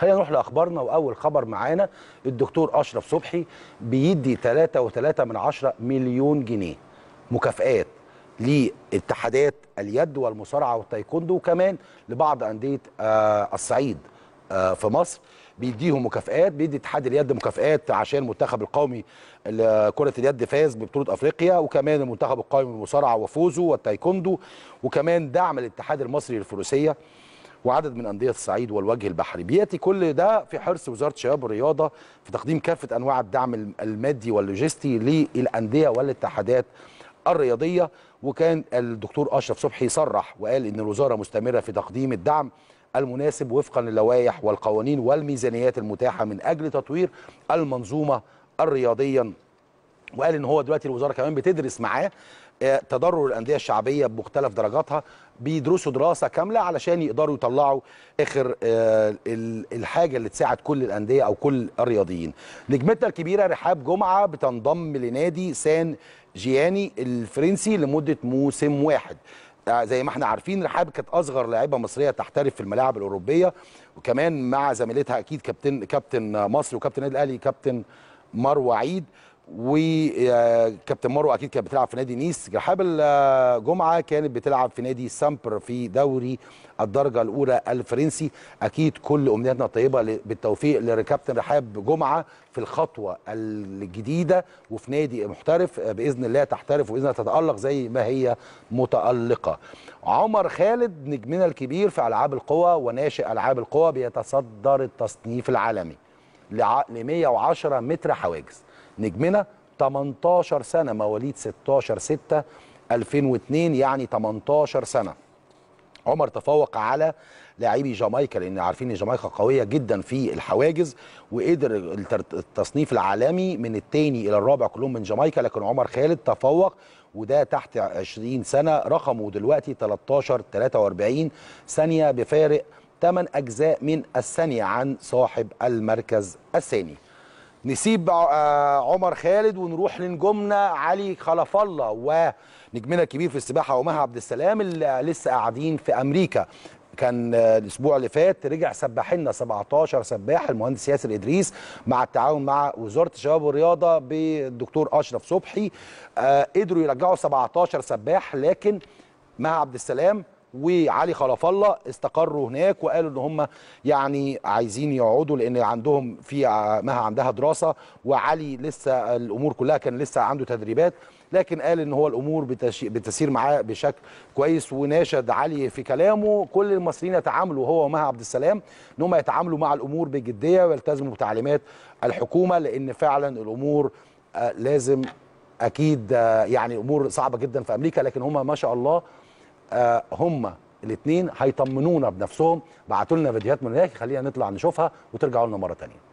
خلينا نروح لاخبارنا واول خبر معانا الدكتور اشرف صبحي بيدي 3.3 من مليون جنيه مكافئات لاتحادات اليد والمصارعه والتايكوندو وكمان لبعض انديه آه، الصعيد آه، في مصر بيديهم مكافئات بيدي اتحاد اليد مكافئات عشان المنتخب القومي لكره اليد فاز ببطوله افريقيا وكمان المنتخب القومي للمصارعه وفوزه والتايكوندو وكمان دعم الاتحاد المصري للفروسيه وعدد من أندية الصعيد والوجه البحري بيأتي كل ده في حرص وزارة الشباب والرياضة في تقديم كافة أنواع الدعم المادي واللوجستي للأندية والاتحادات الرياضية وكان الدكتور أشرف صبحي صرح وقال إن الوزارة مستمرة في تقديم الدعم المناسب وفقا للوائح والقوانين والميزانيات المتاحة من أجل تطوير المنظومة الرياضية وقال ان هو دلوقتي الوزاره كمان بتدرس معاه تضرر الانديه الشعبيه بمختلف درجاتها بيدرسوا دراسه كامله علشان يقدروا يطلعوا اخر آه، الحاجه اللي تساعد كل الانديه او كل الرياضيين. نجمتنا الكبيره رحاب جمعه بتنضم لنادي سان جياني الفرنسي لمده موسم واحد. آه، زي ما احنا عارفين رحاب كانت اصغر لاعيبه مصريه تحترف في الملاعب الاوروبيه وكمان مع زميلتها اكيد كابتن كابتن مصر وكابتن النادي الاهلي كابتن مروه عيد وكابتن آه، مروه اكيد كانت بتلعب في نادي نيس رحاب الجمعه كانت بتلعب في نادي سامبر في دوري الدرجه الاولى الفرنسي اكيد كل امنياتنا الطيبه بالتوفيق لكابتن رحاب جمعه في الخطوه الجديده وفي نادي محترف آه، باذن الله تحترف باذن الله تتالق زي ما هي متالقه عمر خالد نجمنا الكبير في العاب القوى وناشئ العاب القوى بيتصدر التصنيف العالمي ل 110 متر حواجز نجمنا 18 سنه مواليد 16 6 2002 يعني 18 سنه عمر تفوق على لاعبي جامايكا لان عارفين ان جامايكا قويه جدا في الحواجز وقدر التصنيف العالمي من الثاني الى الرابع كلهم من جامايكا لكن عمر خالد تفوق وده تحت 20 سنه رقمه دلوقتي 13 43 ثانيه بفارق 8 اجزاء من الثانيه عن صاحب المركز الثاني نسيب آه، عمر خالد ونروح لنجومنا علي خلف الله ونجمنا الكبير في السباحه ومها عبد السلام اللي لسه قاعدين في امريكا كان آه، الاسبوع اللي فات رجع سباحنا 17 سباح المهندس ياسر ادريس مع التعاون مع وزاره الشباب والرياضه بالدكتور اشرف صبحي آه، قدروا يرجعوا 17 سباح لكن مها عبد السلام وعلي خلف الله استقروا هناك وقالوا ان هم يعني عايزين يقعدوا لان عندهم في مها عندها دراسه وعلي لسه الامور كلها كان لسه عنده تدريبات لكن قال ان هو الامور بتسير معاه بشكل كويس وناشد علي في كلامه كل المصريين يتعاملوا هو ومها عبد السلام ان هم يتعاملوا مع الامور بجديه ويلتزموا بتعليمات الحكومه لان فعلا الامور آه، لازم اكيد آه، يعني امور صعبه جدا في امريكا لكن هم ما شاء الله هما آه، هم الاثنين هيطمنونا بنفسهم بعتولنا فيديوهات من هناك خلينا نطلع نشوفها وترجعوا لنا مره ثانيه